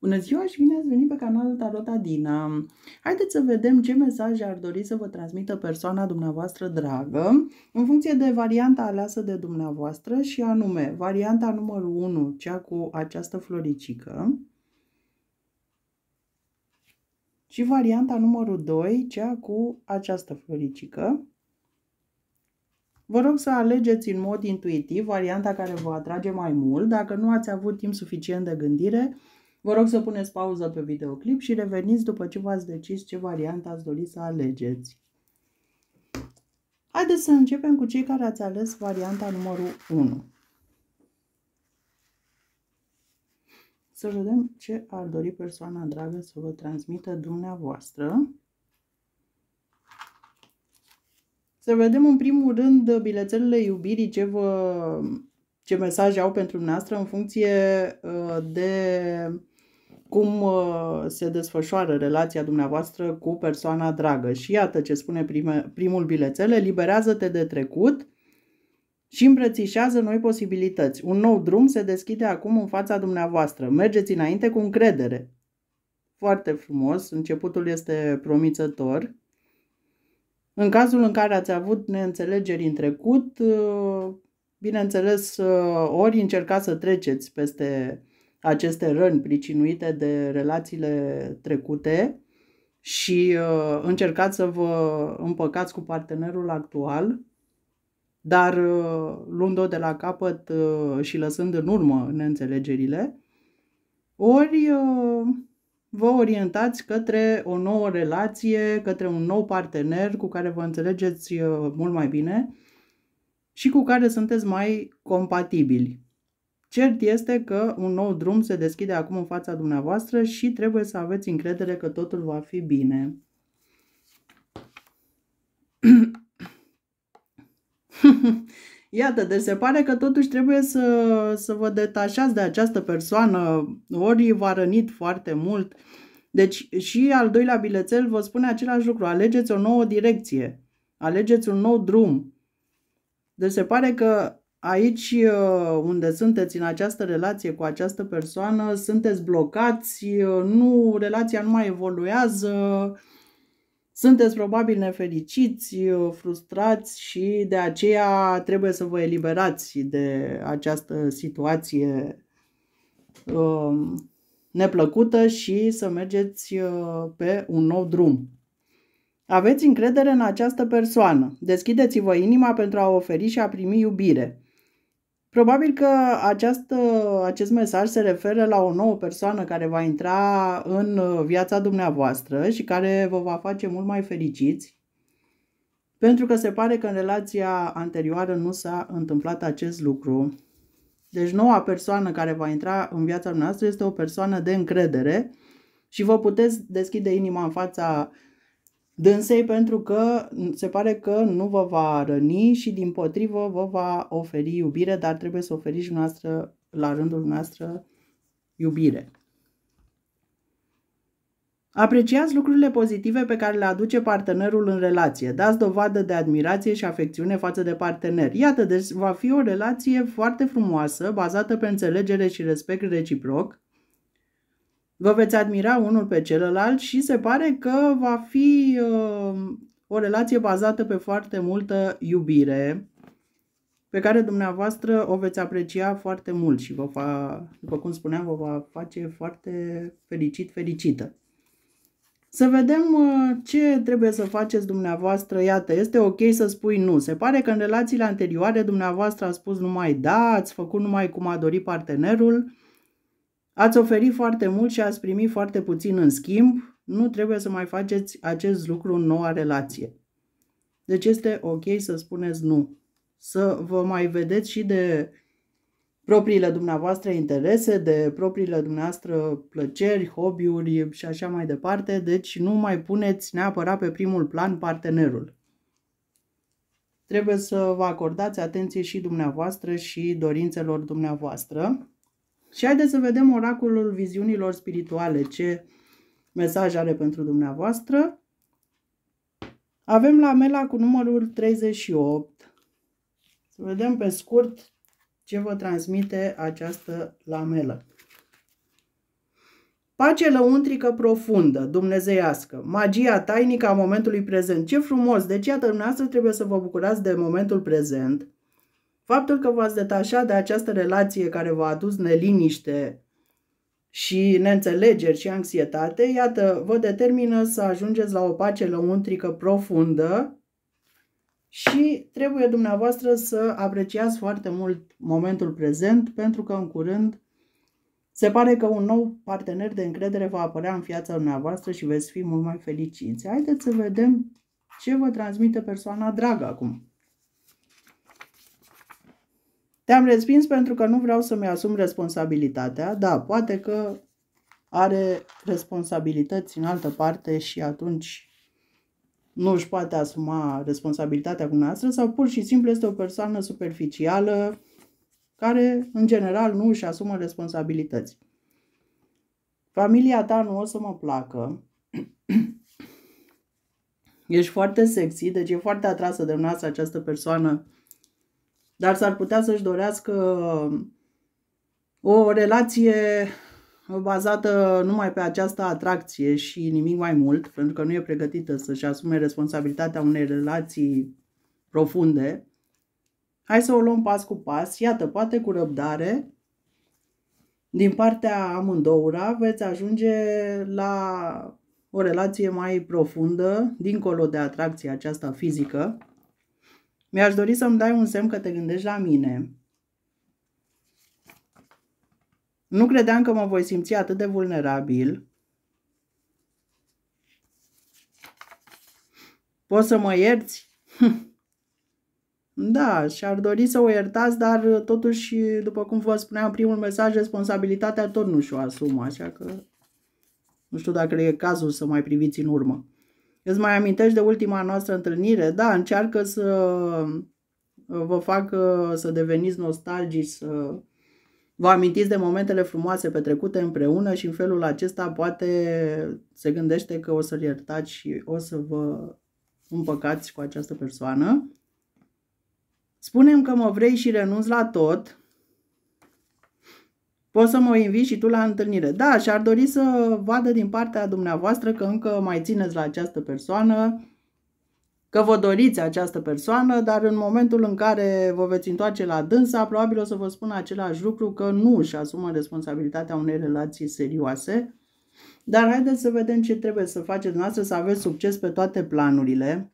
Bună ziua și bine ați venit pe canalul Tarot Adina. Haideți să vedem ce mesaje ar dori să vă transmită persoana dumneavoastră dragă în funcție de varianta aleasă de dumneavoastră și anume varianta numărul 1, cea cu această floricică și varianta numărul 2, cea cu această floricică. Vă rog să alegeți în mod intuitiv varianta care vă atrage mai mult. Dacă nu ați avut timp suficient de gândire, Vă rog să puneți pauză pe videoclip și reveniți după ce v-ați decis ce variantă ați dori să alegeți. Haideți să începem cu cei care ați ales varianta numărul 1. Să vedem ce ar dori persoana dragă să vă transmită dumneavoastră. Să vedem în primul rând bilețelele iubirii ce vă ce mesaj au pentru dumneavoastră în funcție uh, de cum uh, se desfășoară relația dumneavoastră cu persoana dragă. Și iată ce spune prime, primul bilețel, eliberează-te de trecut și îmbrățișează noi posibilități. Un nou drum se deschide acum în fața dumneavoastră. Mergeți înainte cu încredere. Foarte frumos, începutul este promițător. În cazul în care ați avut neînțelegeri în trecut, uh, Bineînțeles, uh, ori încercați să treceți peste aceste răni pricinuite de relațiile trecute și uh, încercați să vă împăcați cu partenerul actual, dar uh, luând-o de la capăt și lăsând în urmă neînțelegerile, ori vă orientați către o nouă relație, către un nou partener cu care vă înțelegeți mult mai bine și cu care sunteți mai compatibili. Cert este că un nou drum se deschide acum în fața dumneavoastră și trebuie să aveți încredere că totul va fi bine. Iată, deci se pare că totuși trebuie să, să vă detașați de această persoană, ori v-a rănit foarte mult. Deci și al doilea bilețel vă spune același lucru, alegeți o nouă direcție, alegeți un nou drum, deci se pare că aici uh, unde sunteți în această relație cu această persoană, sunteți blocați, uh, nu, relația nu mai evoluează, sunteți probabil nefericiți, uh, frustrați și de aceea trebuie să vă eliberați de această situație neplăcută și să mergeți pe un nou drum. Aveți încredere în această persoană. Deschideți-vă inima pentru a oferi și a primi iubire. Probabil că această, acest mesaj se referă la o nouă persoană care va intra în uh, viața dumneavoastră și care vă va face mult mai fericiți, pentru că se pare că în relația anterioară nu s-a întâmplat acest lucru. Deci noua persoană care va intra în viața noastră este o persoană de încredere și vă puteți deschide inima în fața uh, dânsei pentru că se pare că nu vă va răni și din potrivă vă va oferi iubire, dar trebuie să oferiți și noastră, la rândul noastră iubire. Apreciați lucrurile pozitive pe care le aduce partenerul în relație. Dați dovadă de admirație și afecțiune față de partener. Iată, deci va fi o relație foarte frumoasă, bazată pe înțelegere și respect reciproc, Vă veți admira unul pe celălalt și se pare că va fi uh, o relație bazată pe foarte multă iubire, pe care dumneavoastră o veți aprecia foarte mult și vă va, după cum spuneam, vă va face foarte fericit, fericită. Să vedem uh, ce trebuie să faceți dumneavoastră. Iată, este ok să spui nu. Se pare că în relațiile anterioare dumneavoastră a spus numai da, ați făcut numai cum a dorit partenerul Ați oferit foarte mult și ați primit foarte puțin în schimb, nu trebuie să mai faceți acest lucru în noua relație. Deci este ok să spuneți nu. Să vă mai vedeți și de propriile dumneavoastră interese, de propriile dumneavoastră plăceri, hobby-uri și așa mai departe, deci nu mai puneți neapărat pe primul plan partenerul. Trebuie să vă acordați atenție și dumneavoastră și dorințelor dumneavoastră. Și haideți să vedem oracolul viziunilor spirituale, ce mesaj are pentru dumneavoastră. Avem la Mela cu numărul 38. Să vedem pe scurt ce vă transmite această lamelă. Pace lăuntrică profundă, dumnezeiască, magia tainică a momentului prezent. Ce frumos! Deci, iată, dumneavoastră trebuie să vă bucurați de momentul prezent, Faptul că v-ați detașat de această relație care v-a adus neliniște și neînțelegeri și anxietate, iată, vă determină să ajungeți la o pace lăuntrică profundă și trebuie dumneavoastră să apreciați foarte mult momentul prezent pentru că în curând se pare că un nou partener de încredere va apărea în viața dumneavoastră și veți fi mult mai fericiți. Haideți să vedem ce vă transmite persoana dragă acum. Te-am respins pentru că nu vreau să-mi asum responsabilitatea. Da, poate că are responsabilități în altă parte și atunci nu își poate asuma responsabilitatea cu noastră sau pur și simplu este o persoană superficială care în general nu își asumă responsabilități. Familia ta nu o să mă placă. Ești foarte sexy, deci e foarte atrasă de noastră această persoană dar s-ar putea să-și dorească o relație bazată numai pe această atracție și nimic mai mult, pentru că nu e pregătită să-și asume responsabilitatea unei relații profunde. Hai să o luăm pas cu pas. Iată, poate cu răbdare, din partea amândoura veți ajunge la o relație mai profundă, dincolo de atracția aceasta fizică, mi-aș dori să-mi dai un semn că te gândești la mine. Nu credeam că mă voi simți atât de vulnerabil. Poți să mă ierți? Da, și-ar dori să o iertați, dar totuși, după cum vă spuneam primul mesaj, responsabilitatea tot nu și-o asumă, așa că nu știu dacă e cazul să mai priviți în urmă. Îți mai amintești de ultima noastră întâlnire? Da, încearcă să uh, vă fac să deveniți nostalgici, să vă amintiți de momentele frumoase petrecute împreună și în felul acesta poate se gândește că o să-l iertați și o să vă împăcați cu această persoană. Spunem că mă vrei și renunți la tot, Poți să mă invit și tu la întâlnire. Da, și-ar dori să vadă din partea dumneavoastră că încă mai țineți la această persoană, că vă doriți această persoană, dar în momentul în care vă veți întoarce la dânsa, probabil o să vă spun același lucru că nu își asumă responsabilitatea unei relații serioase. Dar haideți să vedem ce trebuie să faceți noastră să aveți succes pe toate planurile.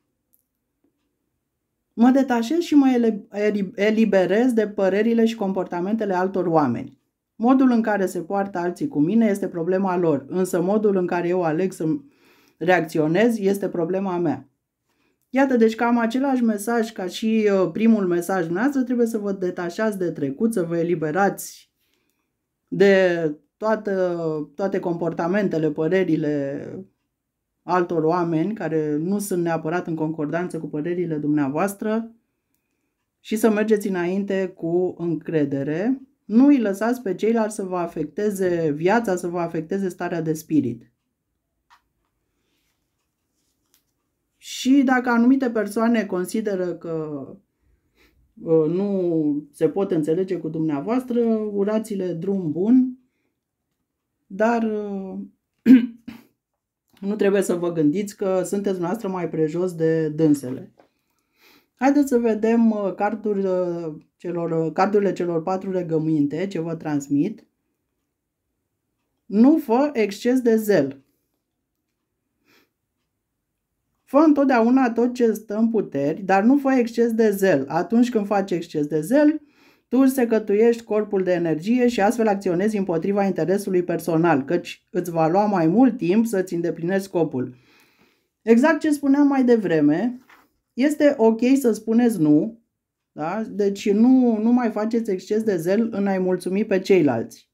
Mă detașez și mă eliberez de părerile și comportamentele altor oameni. Modul în care se poartă alții cu mine este problema lor, însă modul în care eu aleg să reacționez este problema mea. Iată, deci cam același mesaj ca și uh, primul mesaj dumneavoastră, trebuie să vă detașați de trecut, să vă eliberați de toată, toate comportamentele, părerile altor oameni care nu sunt neapărat în concordanță cu părerile dumneavoastră și să mergeți înainte cu încredere, nu îi lăsați pe ceilalți să vă afecteze viața, să vă afecteze starea de spirit. Și dacă anumite persoane consideră că uh, nu se pot înțelege cu dumneavoastră, urați-le drum bun, dar uh, nu trebuie să vă gândiți că sunteți noastră mai prejos de dânsele. Haideți să vedem uh, cardul uh, celor, uh, cardurile celor patru legăminte ce vă transmit. Nu fă exces de zel. Fă întotdeauna tot ce stă în puteri, dar nu fă exces de zel. Atunci când faci exces de zel, tu secătuiești corpul de energie și astfel acționezi împotriva interesului personal, căci îți va lua mai mult timp să-ți îndeplinești scopul. Exact ce spuneam mai devreme, este ok să spuneți nu, da? deci nu, nu mai faceți exces de zel în a-i mulțumi pe ceilalți.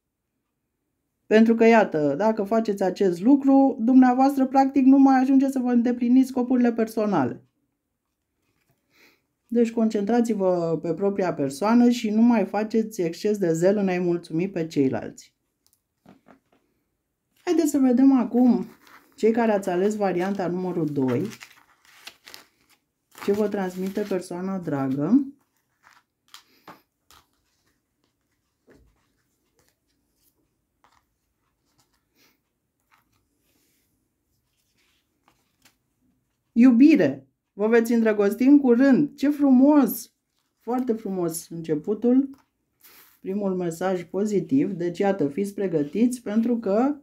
Pentru că, iată, dacă faceți acest lucru, dumneavoastră practic nu mai ajunge să vă îndepliniți scopurile personale. Deci concentrați-vă pe propria persoană și nu mai faceți exces de zel în a-i mulțumi pe ceilalți. Haideți să vedem acum cei care ați ales varianta numărul 2 ce vă transmite persoana dragă. Iubire! Vă veți îndrăgosti în curând! Ce frumos! Foarte frumos începutul, primul mesaj pozitiv. Deci, iată, fiți pregătiți pentru că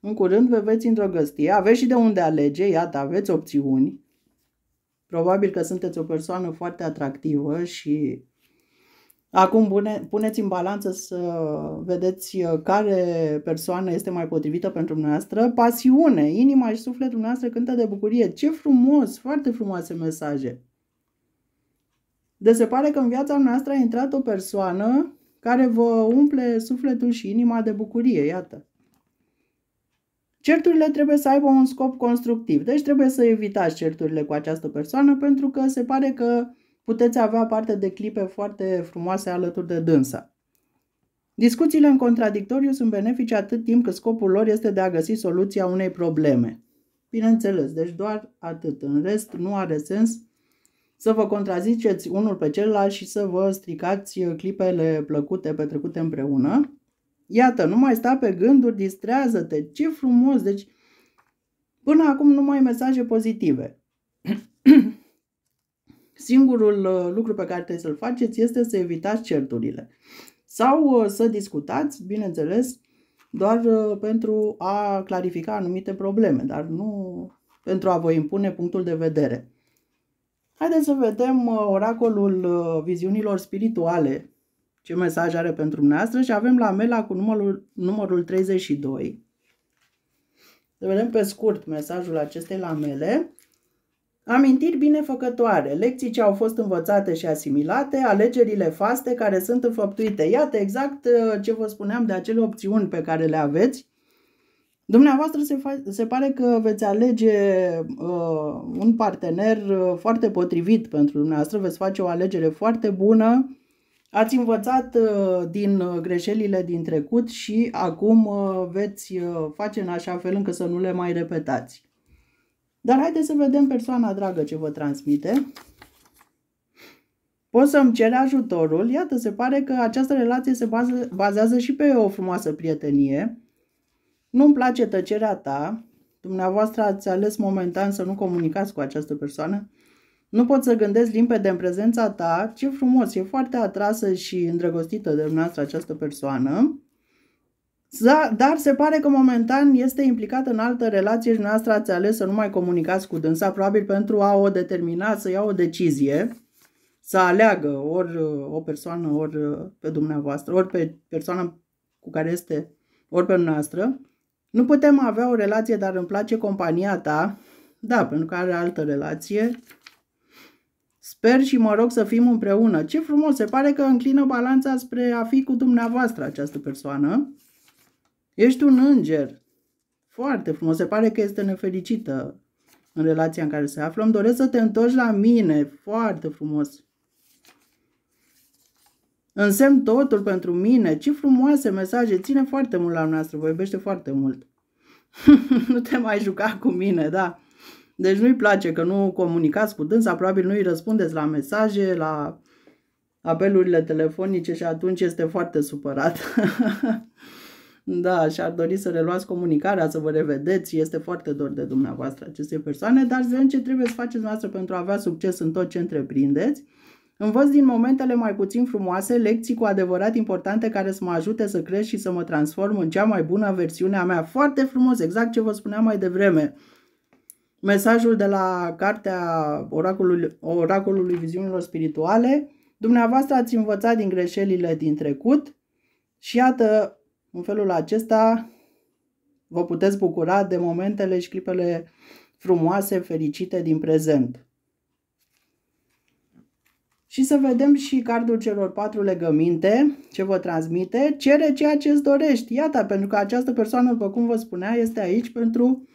în curând vă veți îndrăgosti. Aveți și de unde alege, iată, aveți opțiuni Probabil că sunteți o persoană foarte atractivă și acum pune, puneți în balanță să vedeți uh, care persoană este mai potrivită pentru dumneavoastră. Pasiune, inima și sufletul dumneavoastră cântă de bucurie. Ce frumos, foarte frumoase mesaje. De se pare că în viața noastră a intrat o persoană care vă umple sufletul și inima de bucurie, iată. Certurile trebuie să aibă un scop constructiv, deci trebuie să evitați certurile cu această persoană pentru că se pare că puteți avea parte de clipe foarte frumoase alături de dânsa. Discuțiile în contradictoriu sunt benefice atât timp cât scopul lor este de a găsi soluția unei probleme. Bineînțeles, deci doar atât. În rest, nu are sens să vă contraziceți unul pe celălalt și să vă stricați clipele plăcute petrecute împreună. Iată, nu mai sta pe gânduri, distrează-te, ce frumos! Deci, până acum numai mesaje pozitive. Singurul uh, lucru pe care trebuie să-l faceți este să evitați certurile. Sau uh, să discutați, bineînțeles, doar uh, pentru a clarifica anumite probleme, dar nu pentru a vă impune punctul de vedere. Haideți să vedem oracolul viziunilor spirituale ce mesaj are pentru dumneavoastră și avem la Mela cu numărul, numărul 32. Să vedem pe scurt mesajul acestei lamele. Amintiri binefăcătoare, lecții ce au fost învățate și asimilate, alegerile faste care sunt înfăptuite. Iată exact uh, ce vă spuneam de acele opțiuni pe care le aveți. Dumneavoastră se, se pare că veți alege uh, un partener uh, foarte potrivit pentru dumneavoastră, veți face o alegere foarte bună, Ați învățat uh, din uh, greșelile din trecut și acum uh, veți face în așa fel încât să nu le mai repetați. Dar haideți să vedem persoana dragă ce vă transmite. Poți să-mi ceri ajutorul. Iată, se pare că această relație se bazează și pe o frumoasă prietenie. Nu-mi place tăcerea ta. Dumneavoastră ați ales momentan să nu comunicați cu această persoană. Nu pot să gândesc limpede în prezența ta ce frumos, e foarte atrasă și îndrăgostită de dumneavoastră această persoană, dar se pare că momentan este implicată în altă relație și dumneavoastră ați ales să nu mai comunicați cu dânsa, probabil pentru a o determina să ia o decizie, să aleagă ori uh, o persoană, ori uh, pe dumneavoastră, ori pe persoana cu care este, ori pe noastră. Nu putem avea o relație, dar îmi place compania ta, da, pentru că are altă relație, Sper și mă rog să fim împreună. Ce frumos, se pare că înclină balanța spre a fi cu dumneavoastră această persoană. Ești un înger. Foarte frumos, se pare că este nefericită în relația în care se află. Îmi doresc să te întorci la mine. Foarte frumos. Însemn totul pentru mine. Ce frumoase mesaje. Ține foarte mult la noastră. Vă iubește foarte mult. nu te mai juca cu mine, da. Deci nu-i place că nu comunicați cu dânsa, probabil nu-i răspundeți la mesaje, la apelurile telefonice și atunci este foarte supărat. da, și-ar dori să reluați comunicarea, să vă revedeți, este foarte dor de dumneavoastră acestei persoane, dar să ce trebuie să faceți noastră pentru a avea succes în tot ce întreprindeți. Învăț din momentele mai puțin frumoase lecții cu adevărat importante care să mă ajute să cresc și să mă transform în cea mai bună versiune a mea. Foarte frumos, exact ce vă spuneam mai devreme mesajul de la cartea oracolului, oracolului viziunilor spirituale, dumneavoastră ați învățat din greșelile din trecut și iată, în felul acesta vă puteți bucura de momentele și clipele frumoase, fericite din prezent. Și să vedem și cardul celor patru legăminte, ce vă transmite, cere ceea ce îți dorești. Iată, pentru că această persoană, după cum vă spunea, este aici pentru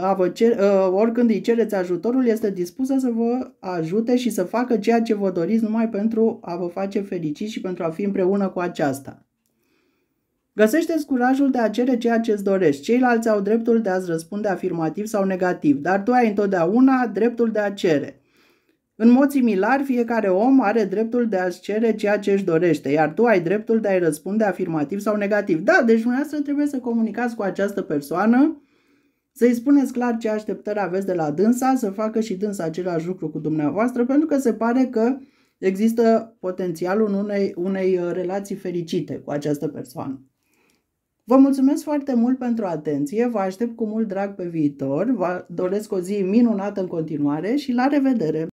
a vă cer, ă, oricând îi cereți ajutorul, este dispusă să vă ajute și să facă ceea ce vă doriți numai pentru a vă face fericiți și pentru a fi împreună cu aceasta. Găsește-ți curajul de a cere ceea ce îți dorești. Ceilalți au dreptul de a-ți răspunde afirmativ sau negativ, dar tu ai întotdeauna dreptul de a cere. În mod similar, fiecare om are dreptul de a-ți cere ceea ce își dorește, iar tu ai dreptul de a-i răspunde afirmativ sau negativ. Da, deci dumneavoastră trebuie să comunicați cu această persoană să-i spuneți clar ce așteptări aveți de la dânsa, să facă și dânsa același lucru cu dumneavoastră, pentru că se pare că există potențialul unei, unei uh, relații fericite cu această persoană. Vă mulțumesc foarte mult pentru atenție, vă aștept cu mult drag pe viitor, vă doresc o zi minunată în continuare și la revedere!